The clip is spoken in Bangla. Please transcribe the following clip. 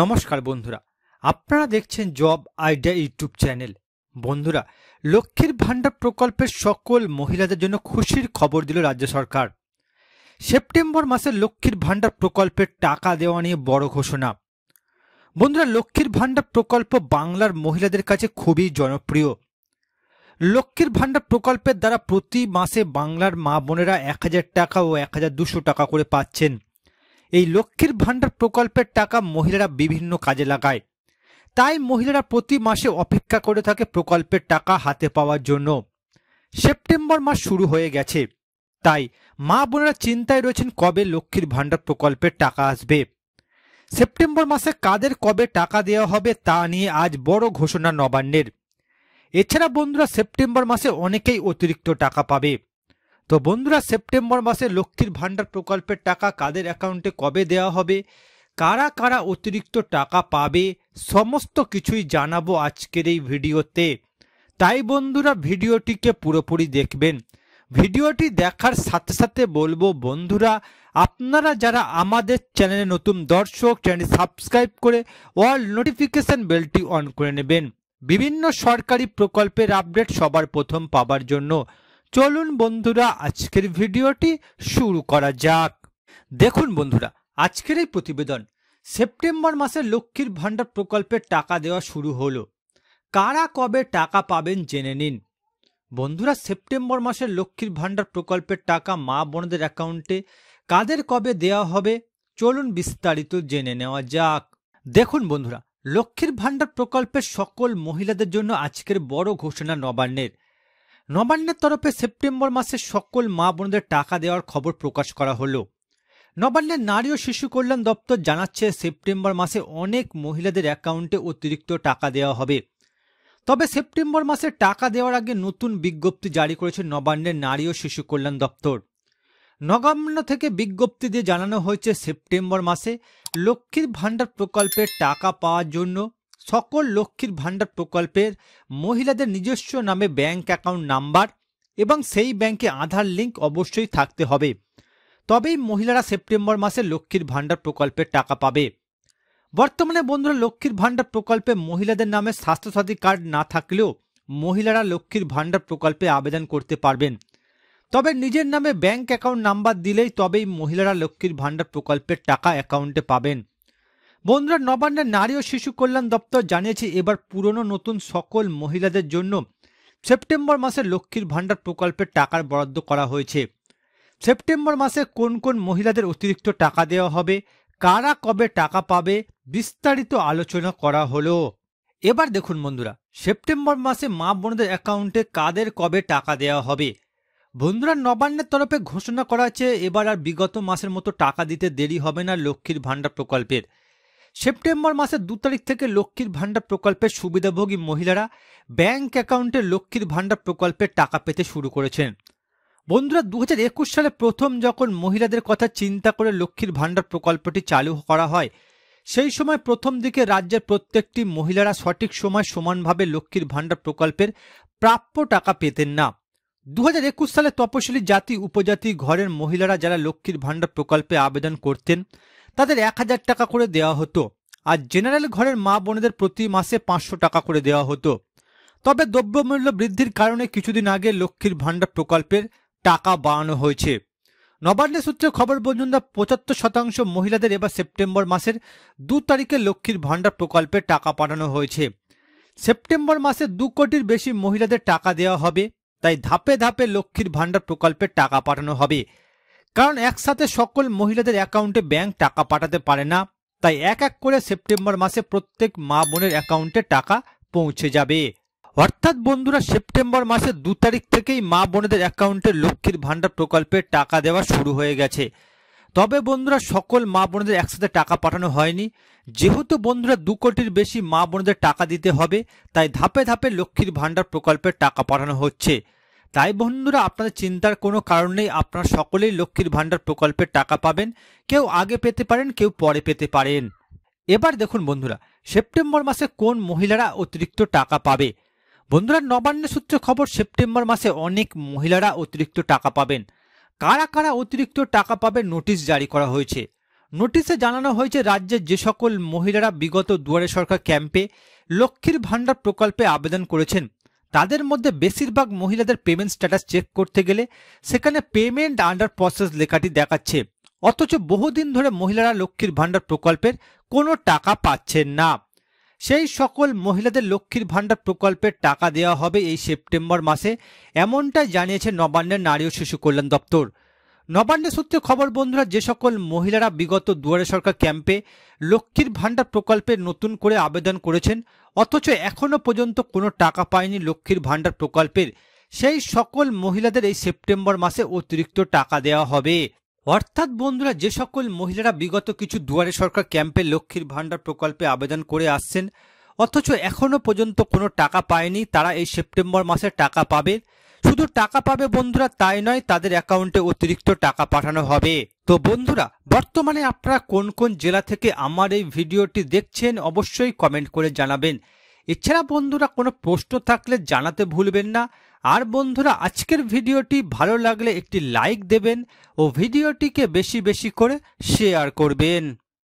নমস্কার বন্ধুরা আপনারা দেখছেন জব আইডিয়া ইউটিউব চ্যানেল বন্ধুরা লক্ষ্মীর ভাণ্ডার প্রকল্পের সকল মহিলাদের জন্য খুশির খবর দিল রাজ্য সরকার সেপ্টেম্বর মাসে লক্ষ্মীর ভাণ্ডার প্রকল্পের টাকা দেওয়া নিয়ে বড় ঘোষণা বন্ধুরা লক্ষ্মীর ভাণ্ডার প্রকল্প বাংলার মহিলাদের কাছে খুবই জনপ্রিয় লক্ষ্মীর ভাণ্ডার প্রকল্পের দ্বারা প্রতি মাসে বাংলার মা বোনেরা এক হাজার টাকা ও এক হাজার দুশো টাকা করে পাচ্ছেন এই লক্ষ্মীর ভাণ্ডার প্রকল্পের টাকা মহিলারা বিভিন্ন কাজে লাগায় তাই মহিলারা প্রতি মাসে অপেক্ষা করে থাকে প্রকল্পের টাকা হাতে পাওয়ার জন্য সেপ্টেম্বর মাস শুরু হয়ে গেছে তাই মা বোনেরা চিন্তায় রয়েছেন কবে লক্ষ্মীর ভাণ্ডার প্রকল্পের টাকা আসবে সেপ্টেম্বর মাসে কাদের কবে টাকা দেওয়া হবে তা নিয়ে আজ বড় ঘোষণা নবান্নের এছাড়া বন্ধুরা সেপ্টেম্বর মাসে অনেকেই অতিরিক্ত টাকা পাবে তো বন্ধুরা সেপ্টেম্বর মাসে লক্ষ্মীর ভাণ্ডার প্রকল্পের টাকা কাদের অ্যাকাউন্টে কবে দেওয়া হবে কারা কারা অতিরিক্ত টাকা পাবে সমস্ত কিছুই জানাবো আজকের এই ভিডিওতে তাই বন্ধুরা ভিডিওটিকে পুরোপুরি দেখবেন ভিডিওটি দেখার সাথে সাথে বলবো বন্ধুরা আপনারা যারা আমাদের চ্যানেলে নতুন দর্শক চ্যানেল সাবস্ক্রাইব করে অল নোটিফিকেশন বেলটি অন করে নেবেন বিভিন্ন সরকারি প্রকল্পের আপডেট সবার প্রথম পাবার জন্য চলুন বন্ধুরা আজকের ভিডিওটি শুরু করা যাক দেখুন বন্ধুরা আজকের এই প্রতিবেদন সেপ্টেম্বর মাসে লক্ষ্মীর ভাণ্ডার প্রকল্পের টাকা দেওয়া শুরু হলো কারা কবে টাকা পাবেন জেনে নিন বন্ধুরা সেপ্টেম্বর মাসে লক্ষ্মীর ভাণ্ডার প্রকল্পের টাকা মা বোনদের অ্যাকাউন্টে কাদের কবে দেওয়া হবে চলুন বিস্তারিত জেনে নেওয়া যাক দেখুন বন্ধুরা লক্ষ্মীর ভাণ্ডার প্রকল্পের সকল মহিলাদের জন্য আজকের বড় ঘোষণা নবান্নের নবান্নের তরফে সেপ্টেম্বর মাসে সকল মা বোনদের টাকা দেওয়ার খবর প্রকাশ করা হলো নবান্নের নারী ও শিশু কল্যাণ দপ্তর জানাচ্ছে সেপ্টেম্বর মাসে অনেক মহিলাদের অ্যাকাউন্টে অতিরিক্ত টাকা দেওয়া হবে তবে সেপ্টেম্বর মাসে টাকা দেওয়ার আগে নতুন বিজ্ঞপ্তি জারি করেছে নবান্নের নারী ও শিশু কল্যাণ দপ্তর নগণ্য থেকে বিজ্ঞপ্তি দিয়ে জানানো হয়েছে সেপ্টেম্বর মাসে লক্ষ্মীর ভাণ্ডার প্রকল্পের টাকা পাওয়ার জন্য সকল লক্ষ্মীর ভাণ্ডার প্রকল্পের মহিলাদের নিজস্ব নামে ব্যাংক অ্যাকাউন্ট নাম্বার এবং সেই ব্যাংকে আধার লিঙ্ক অবশ্যই থাকতে হবে তবেই মহিলারা সেপ্টেম্বর মাসে লক্ষ্মীর ভাণ্ডার প্রকল্পের টাকা পাবে বর্তমানে বন্ধুরা লক্ষ্মীর ভাণ্ডার প্রকল্পে মহিলাদের নামে স্বাস্থ্যসাথী কার্ড না থাকলেও মহিলারা লক্ষ্মীর ভাণ্ডার প্রকল্পে আবেদন করতে পারবেন তবে নিজের নামে ব্যাংক অ্যাকাউন্ট নাম্বার দিলেই তবেই মহিলারা লক্ষ্মীর ভাণ্ডার প্রকল্পের টাকা অ্যাকাউন্টে পাবেন বন্ধুরা নবান্নের নারী ও শিশু কল্যাণ দপ্তর জানিয়েছে এবার পুরনো নতুন সকল মহিলাদের জন্য সেপ্টেম্বর মাসে লক্ষ্মীর ভাণ্ডার প্রকল্পের টাকার বরাদ্দ করা হয়েছে সেপ্টেম্বর মাসে কোন কোন মহিলাদের অতিরিক্ত টাকা দেওয়া হবে কারা কবে টাকা পাবে বিস্তারিত আলোচনা করা হলো এবার দেখুন বন্ধুরা সেপ্টেম্বর মাসে মা বোনদের অ্যাকাউন্টে কাদের কবে টাকা দেওয়া হবে বন্ধুরা নবান্নের তরফে ঘোষণা করা হয়েছে এবার আর বিগত মাসের মতো টাকা দিতে দেরি হবে না লক্ষ্মীর ভাণ্ডার প্রকল্পের সেপ্টেম্বর মাসের দু তারিখ থেকে লক্ষ্মীর ভাণ্ডার প্রকল্পের সুবিধাভোগী মহিলারা ব্যাংক অ্যাকাউন্টে লক্ষ্মীর ভাণ্ডার প্রকল্পের টাকা পেতে শুরু করেছেন বন্ধুরা দু একুশ সালে প্রথম যখন মহিলাদের কথা চিন্তা করে লক্ষ্মীর ভাণ্ডার প্রকল্পটি চালু করা হয় সেই সময় প্রথম দিকে রাজ্যের প্রত্যেকটি মহিলারা সঠিক সময় সমানভাবে লক্ষ্মীর ভাণ্ডার প্রকল্পের প্রাপ্য টাকা পেতেন না দু একুশ সালে তপসিলি জাতি উপজাতি ঘরের মহিলারা যারা লক্ষ্মীর ভাণ্ডার প্রকল্পে আবেদন করতেন তাদের এক হাজার টাকা করে দেওয়া হতো আর জেনারেল ঘরের মা বোনেদের প্রতি মাসে পাঁচশো টাকা করে দেওয়া হতো তবে দ্রব্যমূল্য বৃদ্ধির কারণে কিছুদিন আগে লক্ষ্মীর ভাণ্ডার প্রকল্পের টাকা বাড়ানো হয়েছে নবান্ন সূত্রে খবর পর্যন্ত পঁচাত্তর শতাংশ মহিলাদের এবার সেপ্টেম্বর মাসের দু তারিখে লক্ষ্মীর ভাণ্ডার প্রকল্পে টাকা পাঠানো হয়েছে সেপ্টেম্বর মাসে দু কোটির বেশি মহিলাদের টাকা দেওয়া হবে তাই ধাপে ধাপে লক্ষ্মীর ভাণ্ডার প্রকল্পে টাকা পাঠানো হবে কারণ একসাথে সকল মহিলাদের অ্যাকাউন্টে ব্যাংক টাকা পাঠাতে পারে না তাই এক এক করে সেপ্টেম্বর মাসে প্রত্যেক মা বোনের অ্যাকাউন্টে টাকা পৌঁছে যাবে অর্থাৎ বন্ধুরা সেপ্টেম্বর মাসে দু তারিখ থেকেই মা বোনেদের অ্যাকাউন্টে লক্ষ্মীর ভাণ্ডার প্রকল্পে টাকা দেওয়া শুরু হয়ে গেছে তবে বন্ধুরা সকল মা বোনদের একসাথে টাকা পাঠানো হয়নি যেহেতু বন্ধুরা দু কোটির বেশি মা বোনদের টাকা দিতে হবে তাই ধাপে ধাপে লক্ষ্মীর ভাণ্ডার প্রকল্পে টাকা পাঠানো হচ্ছে তাই বন্ধুরা আপনাদের চিন্তার কোনো কারণ নেই আপনারা সকলেই লক্ষ্মীর ভাণ্ডার প্রকল্পের টাকা পাবেন কেউ আগে পেতে পারেন কেউ পরে পেতে পারেন এবার দেখুন বন্ধুরা সেপ্টেম্বর মাসে কোন মহিলারা অতিরিক্ত টাকা পাবে বন্ধুরা নবান্ন সূত্রে খবর সেপ্টেম্বর মাসে অনেক মহিলারা অতিরিক্ত টাকা পাবেন কারা কারা অতিরিক্ত টাকা পাবে নোটিশ জারি করা হয়েছে নোটিশে জানানো হয়েছে রাজ্যের যে সকল মহিলারা বিগত দুয়ারে সরকার ক্যাম্পে লক্ষ্মীর ভাণ্ডার প্রকল্পে আবেদন করেছেন তাদের মধ্যে বেশিরভাগ মহিলাদের পেমেন্ট স্ট্যাটাস চেক করতে গেলে সেখানে পেমেন্ট আন্ডার প্রসেস লেখাটি দেখাচ্ছে অথচ বহুদিন ধরে মহিলারা লক্ষ্মীর ভাণ্ডার প্রকল্পের কোনো টাকা পাচ্ছেন না সেই সকল মহিলাদের লক্ষ্মীর ভাণ্ডার প্রকল্পের টাকা দেওয়া হবে এই সেপ্টেম্বর মাসে এমনটাই জানিয়েছে নবান্নের নারী ও শিশু কল্যাণ দপ্তর নবান্ন সূত্রে খবর বন্ধুরা যে সকল মহিলারা বিগত দুয়ারে সরকার ক্যাম্পে লক্ষ্মীর ভাণ্ডার প্রকল্পে নতুন করে আবেদন করেছেন অথচ এখনও পর্যন্ত কোনো টাকা পায়নি লক্ষ্মীর ভাণ্ডার প্রকল্পের সেই সকল মহিলাদের এই সেপ্টেম্বর মাসে অতিরিক্ত টাকা দেওয়া হবে অর্থাৎ বন্ধুরা যে সকল মহিলারা বিগত কিছু দুয়ারে সরকার ক্যাম্পে লক্ষ্মীর ভাণ্ডার প্রকল্পে আবেদন করে আসছেন অথচ এখনও পর্যন্ত কোনো টাকা পায়নি তারা এই সেপ্টেম্বর মাসে টাকা পাবে শুধু টাকা পাবে বন্ধুরা তাই নয় তাদের অ্যাকাউন্টে অতিরিক্ত টাকা পাঠানো হবে তো বন্ধুরা বর্তমানে আপনারা কোন কোন জেলা থেকে আমার এই ভিডিওটি দেখছেন অবশ্যই কমেন্ট করে জানাবেন এছাড়া বন্ধুরা কোনো প্রশ্ন থাকলে জানাতে ভুলবেন না আর বন্ধুরা আজকের ভিডিওটি ভালো লাগলে একটি লাইক দেবেন ও ভিডিওটিকে বেশি বেশি করে শেয়ার করবেন